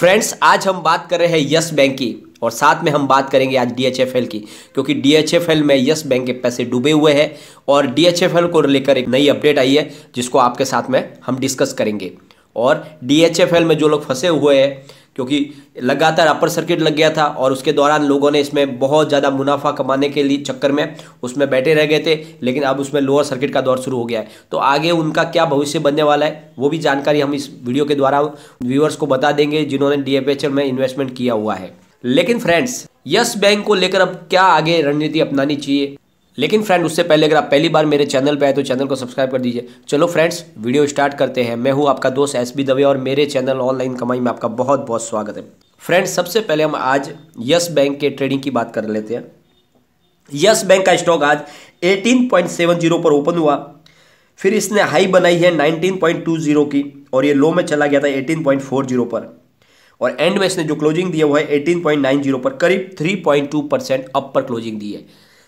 friends आज हम बात कर रहे हैं यस बैंक की और साथ में हम बात करेंगे आज डीएचएफएल की क्योंकि डीएचएफएल में यस बैंक के पैसे डूबे हुए हैं और डीएचएफएल को लेकर एक नई अपडेट आई है जिसको आपके साथ में हम डिस्कस करेंगे और डीएचएफएल में जो लोग फंसे हुए हैं क्योंकि लगातार अपर सर्किट लग गया था और उसके दौरान लोगों ने इसमें बहुत ज़्यादा मुनाफा कमाने के लिए चक्कर में उसमें बैठे रह गए थे लेकिन अब उसमें लोअर सर्किट का दौर शुरू हो गया है तो आगे उनका क्या भविष्य बनने वाला है वो भी जानकारी हम इस वीडियो के द्वारा व्यूअर्स को बता देंगे जिन्होंने डी में इन्वेस्टमेंट किया हुआ है लेकिन फ्रेंड्स यस बैंक को लेकर अब क्या आगे रणनीति अपनानी चाहिए लेकिन फ्रेंड उससे पहले अगर आप पहली बार मेरे चैनल पर आए तो चैनल को सब्सक्राइब कर दीजिए चलो फ्रेंड्स वीडियो स्टार्ट करते हैं मैं हूँ आपका दोस्त एस बी दवे और मेरे चैनल ऑनलाइन कमाई में आपका बहुत बहुत स्वागत है फ्रेंड्स सबसे पहले हम आज यस बैंक के ट्रेडिंग की बात कर लेते हैं यस बैंक का स्टॉक आज एटीन पर ओपन हुआ फिर इसने हाई बनाई है नाइनटीन की और ये लो में चला गया था एटीन पर और एंड में इसने जो क्लोजिंग दी है वो है 18.90 पर करीब 3.2 परसेंट अप पर क्लोजिंग दी है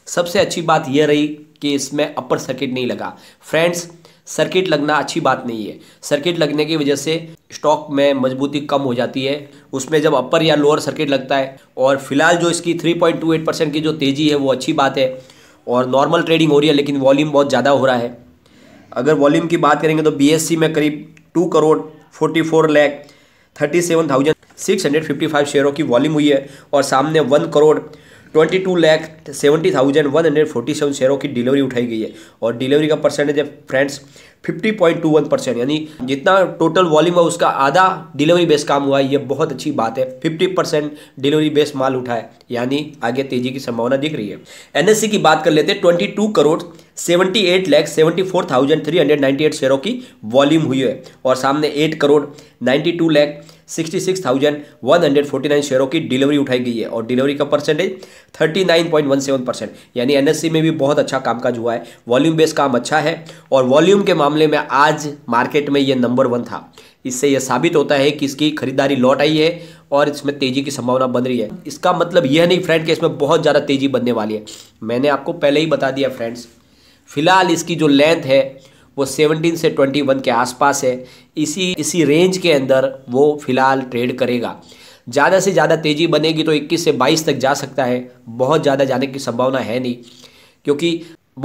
सबसे अच्छी बात यह रही कि इसमें अपर सर्किट नहीं लगा फ्रेंड्स सर्किट लगना अच्छी बात नहीं है सर्किट लगने की वजह से स्टॉक में मजबूती कम हो जाती है उसमें जब अपर या लोअर सर्किट लगता है और फिलहाल जो इसकी 3.28 परसेंट की जो तेज़ी है वो अच्छी बात है और नॉर्मल ट्रेडिंग हो रही है लेकिन वॉल्यूम बहुत ज़्यादा हो रहा है अगर वॉल्यूम की बात करेंगे तो बी में करीब two crore forty four lakh thirty seven thousand six hundred fifty five शेयरों की वॉल्यूम हुई है और सामने one crore twenty two lakh seventy thousand one hundred forty seven शेयरों की डिलीवरी उठाई गई है और डिलीवरी का परसेंटेज है friends fifty point two one percent यानी जितना टोटल वॉल्यूम है उसका आधा डिलीवरी बेस काम हुआ है ये बहुत अच्छी बात है फिफ्टी परसेंट डिलीवरी बेस माल उठा है यानी आगे तेजी की संभावना दिख रही है एनएससी की बात कर लेते हैं twenty two crore seventy eight lakh seventy four thousand three hundred ninety eight शेयरों की वॉल्यूम हुई है और सामने eight crore ninety two lakh 66,149 शेयरों की डिलीवरी उठाई गई है और डिलीवरी का परसेंटेज 39.17 परसेंट यानी एनएससी में भी बहुत अच्छा कामकाज हुआ है वॉल्यूम बेस्ड काम अच्छा है और वॉल्यूम के मामले में आज मार्केट में ये नंबर वन था इससे यह साबित होता है कि इसकी खरीदारी लौट आई है और इसमें तेजी की संभावना बन रही है इसका मतलब यह नहीं फ्रेंड कि इसमें बहुत ज़्यादा तेजी बनने वाली है मैंने आपको पहले ही बता दिया फ्रेंड्स फिलहाल इसकी जो लेंथ है वो 17 से 21 के आसपास है इसी इसी रेंज के अंदर वो फिलहाल ट्रेड करेगा ज़्यादा से ज़्यादा तेज़ी बनेगी तो 21 से 22 तक जा सकता है बहुत ज़्यादा जाने की संभावना है नहीं क्योंकि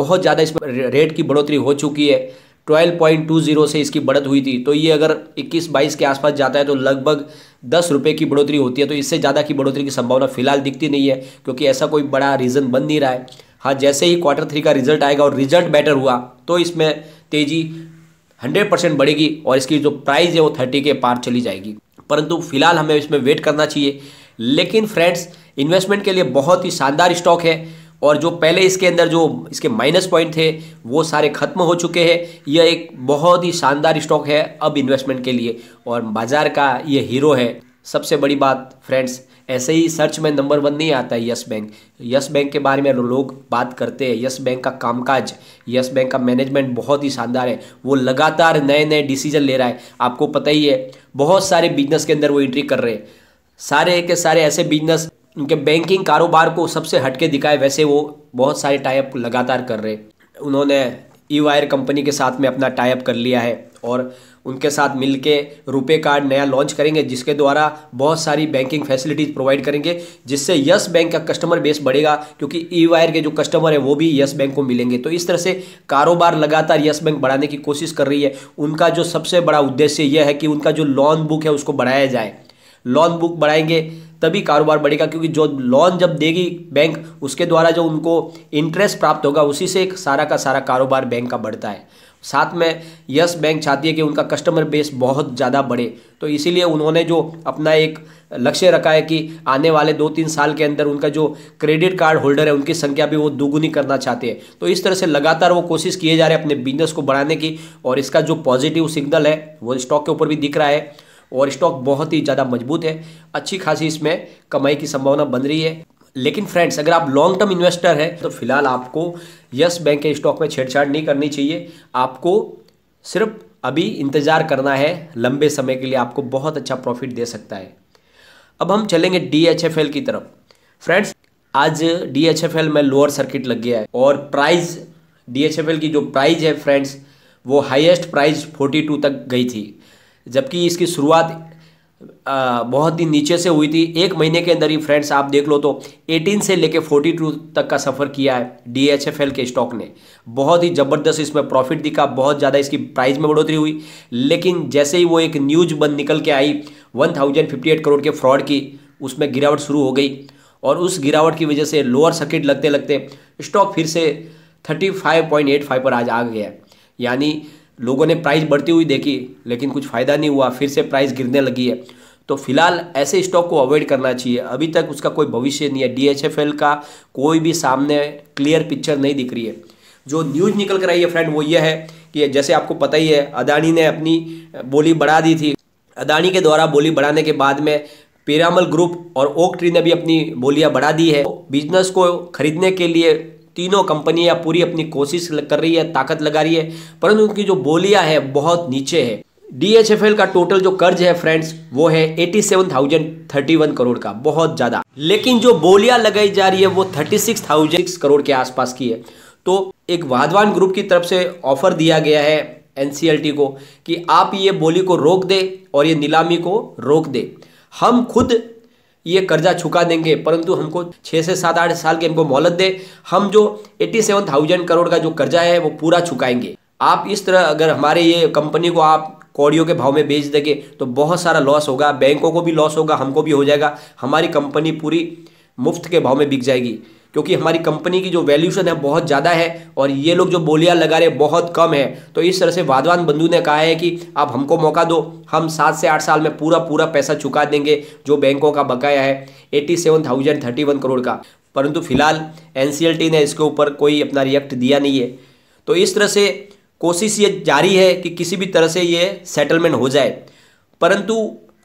बहुत ज़्यादा इस रेट की बढ़ोतरी हो चुकी है 12.20 से इसकी बढ़त हुई थी तो ये अगर 21-22 के आसपास जाता है तो लगभग दस रुपये की बढ़ोतरी होती है तो इससे ज़्यादा की बढ़ोतरी की संभावना फिलहाल दिखती नहीं है क्योंकि ऐसा कोई बड़ा रीज़न बन नहीं रहा है हाँ जैसे ही क्वार्टर थ्री का रिजल्ट आएगा और रिजल्ट बेटर हुआ तो इसमें तेज़ी हंड्रेड परसेंट बढ़ेगी और इसकी जो प्राइस है वो थर्टी के पार चली जाएगी परंतु फिलहाल हमें इसमें वेट करना चाहिए लेकिन फ्रेंड्स इन्वेस्टमेंट के लिए बहुत ही शानदार स्टॉक है और जो पहले इसके अंदर जो इसके माइनस पॉइंट थे वो सारे खत्म हो चुके हैं यह एक बहुत ही शानदार स्टॉक है अब इन्वेस्टमेंट के लिए और बाजार का ये हीरो है सबसे बड़ी बात फ्रेंड्स ऐसे ही सर्च में नंबर वन नहीं आता है यस बैंक यस बैंक के बारे में लोग बात करते हैं यस बैंक का कामकाज यस बैंक का मैनेजमेंट बहुत ही शानदार है वो लगातार नए नए डिसीजन ले रहा है आपको पता ही है बहुत सारे बिजनेस के अंदर वो एंट्री कर रहे हैं सारे के सारे ऐसे बिजनेस उनके बैंकिंग कारोबार को सबसे हटके दिखाए वैसे वो बहुत सारे टाइप लगातार कर रहे उन्होंने ई वायर कंपनी के साथ में अपना टाइप कर लिया है और उनके साथ मिलके रुपे कार्ड नया लॉन्च करेंगे जिसके द्वारा बहुत सारी बैंकिंग फैसिलिटीज़ प्रोवाइड करेंगे जिससे यस बैंक का कस्टमर बेस बढ़ेगा क्योंकि ई वायर के जो कस्टमर है वो भी यस बैंक को मिलेंगे तो इस तरह से कारोबार लगातार यस बैंक बढ़ाने की कोशिश कर रही है उनका जो सबसे बड़ा उद्देश्य यह है कि उनका जो लॉन बुक है उसको बढ़ाया जाए लॉन बुक बढ़ाएंगे तभी कारोबार बढ़ेगा क्योंकि जो लोन जब देगी बैंक उसके द्वारा जो उनको इंटरेस्ट प्राप्त होगा उसी से एक सारा का सारा कारोबार बैंक का बढ़ता है साथ में यस बैंक चाहती है कि उनका कस्टमर बेस बहुत ज़्यादा बढ़े तो इसीलिए उन्होंने जो अपना एक लक्ष्य रखा है कि आने वाले दो तीन साल के अंदर उनका जो क्रेडिट कार्ड होल्डर है उनकी संख्या भी वो दोगुनी करना चाहते हैं तो इस तरह से लगातार वो कोशिश किए जा रहे हैं अपने बिजनेस को बढ़ाने की और इसका जो पॉजिटिव सिग्नल है वो स्टॉक के ऊपर भी दिख रहा है और स्टॉक बहुत ही ज़्यादा मजबूत है अच्छी खासी इसमें कमाई की संभावना बन रही है लेकिन फ्रेंड्स अगर आप लॉन्ग टर्म इन्वेस्टर हैं तो फिलहाल आपको यस बैंक के स्टॉक में छेड़छाड़ नहीं करनी चाहिए आपको सिर्फ अभी इंतज़ार करना है लंबे समय के लिए आपको बहुत अच्छा प्रॉफिट दे सकता है अब हम चलेंगे डी की तरफ फ्रेंड्स आज डी में लोअर सर्किट लग गया है और प्राइस डी की जो प्राइस है फ्रेंड्स वो हाईएस्ट प्राइस 42 तक गई थी जबकि इसकी शुरुआत आ, बहुत ही नीचे से हुई थी एक महीने के अंदर ही फ्रेंड्स आप देख लो तो 18 से लेके 42 तक का सफ़र किया है डीएचएफएल के स्टॉक ने बहुत ही ज़बरदस्त इसमें प्रॉफिट दिखा बहुत ज़्यादा इसकी प्राइस में बढ़ोतरी हुई लेकिन जैसे ही वो एक न्यूज बंद निकल के आई 1058 करोड़ के फ्रॉड की उसमें गिरावट शुरू हो गई और उस गिरावट की वजह से लोअर सर्किट लगते लगते स्टॉक फिर से थर्टी पर आज आ गया यानी लोगों ने प्राइस बढ़ती हुई देखी लेकिन कुछ फ़ायदा नहीं हुआ फिर से प्राइस गिरने लगी है तो फिलहाल ऐसे स्टॉक को अवॉइड करना चाहिए अभी तक उसका कोई भविष्य नहीं है डीएचएफएल का कोई भी सामने क्लियर पिक्चर नहीं दिख रही है जो न्यूज़ निकल कर आई है फ्रेंड वो ये है कि जैसे आपको पता ही है अदानी ने अपनी बोली बढ़ा दी थी अदानी के द्वारा बोली बढ़ाने के बाद में पेरामल ग्रुप और ओक ट्री ने भी अपनी बोलियाँ बढ़ा दी है बिजनेस तो को खरीदने के लिए तीनों कंपनियां पूरी अपनी कोशिश कर रही है ताकत लगा रही है परंतु उनकी जो बोलियां है बहुत नीचे है डीएचएफएल का टोटल जो कर्ज है फ्रेंड्स वो है eighty seven thousand thirty one crore का बहुत ज़्यादा लेकिन जो बोलियां लगाई जा रही है वो थर्टी सिक्स थाउजेंड करोड़ के आसपास की है तो एक वाधवान ग्रुप की तरफ से ऑफर दिया गया है एनसीएलटी को कि आप ये बोली को रोक दे और ये नीलामी को रोक दे हम खुद ये कर्जा चुका देंगे परंतु हमको छः से सात आठ साल की हमको मोहलत दे हम जो एट्टी सेवन थाउजेंड करोड़ का जो कर्जा है वो पूरा चुकाएंगे आप इस तरह अगर हमारे ये कंपनी को आप कौड़ियों के भाव में बेच देंगे तो बहुत सारा लॉस होगा बैंकों को भी लॉस होगा हमको भी हो जाएगा हमारी कंपनी पूरी मुफ्त के भाव में बिक जाएगी क्योंकि हमारी कंपनी की जो वैल्यूशन है बहुत ज़्यादा है और ये लोग जो बोलियाँ लगा रहे बहुत कम है तो इस तरह से वाधवान बंधु ने कहा है कि आप हमको मौका दो हम सात से आठ साल में पूरा पूरा पैसा चुका देंगे जो बैंकों का बकाया है eighty seven thousand thirty one crore का परंतु फिलहाल एन ने इसके ऊपर कोई अपना रिएक्ट दिया नहीं है तो इस तरह से कोशिश ये जारी है कि किसी भी तरह से ये सेटलमेंट हो जाए परंतु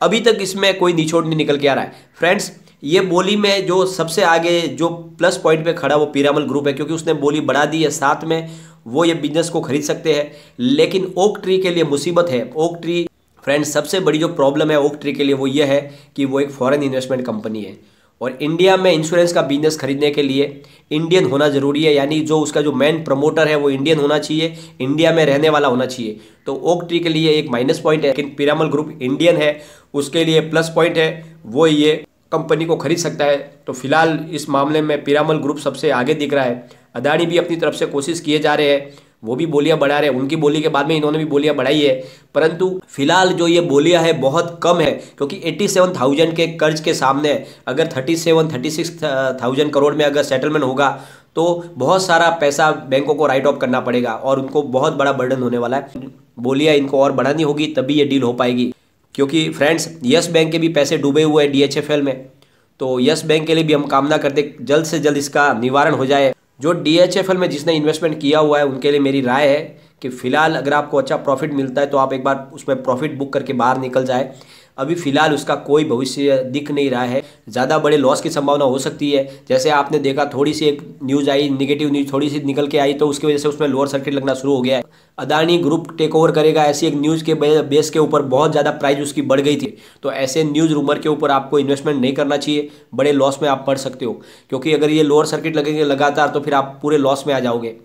अभी तक इसमें कोई निचोड़ नहीं निकल के आ रहा है फ्रेंड्स ये बोली में जो सबसे आगे जो प्लस पॉइंट पे खड़ा वो पीरामल ग्रुप है क्योंकि उसने बोली बढ़ा दी है साथ में वो ये बिजनेस को खरीद सकते हैं लेकिन ओक ट्री के लिए मुसीबत है ओक ट्री फ्रेंड्स सबसे बड़ी जो प्रॉब्लम है ओक ट्री के लिए वो ये है कि वो एक फॉरेन इन्वेस्टमेंट कंपनी है और इंडिया में इंश्योरेंस का बिजनेस खरीदने के लिए इंडियन होना जरूरी है यानी जो उसका जो मेन प्रमोटर है वो इंडियन होना चाहिए इंडिया में रहने वाला होना चाहिए तो ओक ट्री के लिए एक माइनस पॉइंट है लेकिन पिरामल ग्रुप इंडियन है उसके लिए प्लस पॉइंट है वो ये कंपनी को खरीद सकता है तो फिलहाल इस मामले में पिरामल ग्रुप सबसे आगे दिख रहा है अदानी भी अपनी तरफ से कोशिश किए जा रहे हैं वो भी बोलियां बढ़ा रहे हैं उनकी बोली के बाद में इन्होंने भी बोलियां बढ़ाई है परंतु फिलहाल जो ये बोलियां है बहुत कम है क्योंकि 87,000 के कर्ज के सामने अगर 37 36,000 करोड़ में अगर सेटलमेंट होगा तो बहुत सारा पैसा बैंकों को राइट ऑफ करना पड़ेगा और उनको बहुत बड़ा बर्डन होने वाला है बोलियाँ इनको और बढ़ानी होगी तभी ये डील हो पाएगी क्योंकि फ्रेंड्स यस बैंक के भी पैसे डूबे हुए हैं डीएचएफएल में तो यस बैंक के लिए भी हम कामना करते जल्द से जल्द इसका निवारण हो जाए जो डीएचएफएल में जिसने इन्वेस्टमेंट किया हुआ है उनके लिए मेरी राय है कि फ़िलहाल अगर आपको अच्छा प्रॉफिट मिलता है तो आप एक बार उसमें प्रॉफिट बुक करके बाहर निकल जाए अभी फिलहाल उसका कोई भविष्य दिख नहीं रहा है ज़्यादा बड़े लॉस की संभावना हो सकती है जैसे आपने देखा थोड़ी सी एक न्यूज़ आई निगेटिव न्यूज़ थोड़ी सी निकल के आई तो उसकी वजह से उसमें लोअर सर्किट लगना शुरू हो गया है अदानी ग्रुप टेक ओवर करेगा ऐसी एक न्यूज़ के बेस के ऊपर बहुत ज़्यादा प्राइस उसकी बढ़ गई थी तो ऐसे न्यूज़ रूमर के ऊपर आपको इन्वेस्टमेंट नहीं करना चाहिए बड़े लॉस में आप पढ़ सकते हो क्योंकि अगर ये लोअर सर्किट लगेंगे लगातार तो फिर आप पूरे लॉस में आ जाओगे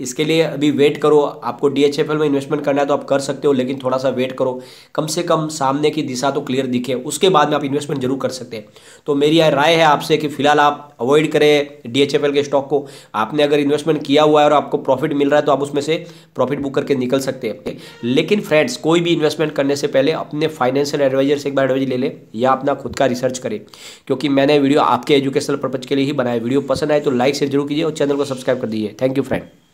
इसके लिए अभी वेट करो आपको डी में इन्वेस्टमेंट करना है तो आप कर सकते हो लेकिन थोड़ा सा वेट करो कम से कम सामने की दिशा तो क्लियर दिखे उसके बाद में आप इन्वेस्टमेंट जरूर कर सकते हैं तो मेरी यह राय है आपसे कि फिलहाल आप अवॉइड करें डी के स्टॉक को आपने अगर इन्वेस्टमेंट किया हुआ है और आपको प्रॉफिट मिल रहा है तो आप उसमें से प्रॉफिट बुक करके निकल सकते हैं लेकिन फ्रेंड्स कोई भी इन्वेस्टमेंट करने से पहले अपने फाइनेंशियल एडवाइजर से एक बार एडवाइज ले लें या अपना खुद का रिसर्च करें क्योंकि मैंने वीडियो आपके एजुकेशनल पर्पज के लिए ही बनाया वीडियो पसंद आए तो लाइक शेयर जरूर कीजिए और चैनल को सब्सक्राइब कर दीजिए थैंक यू फ्रेंड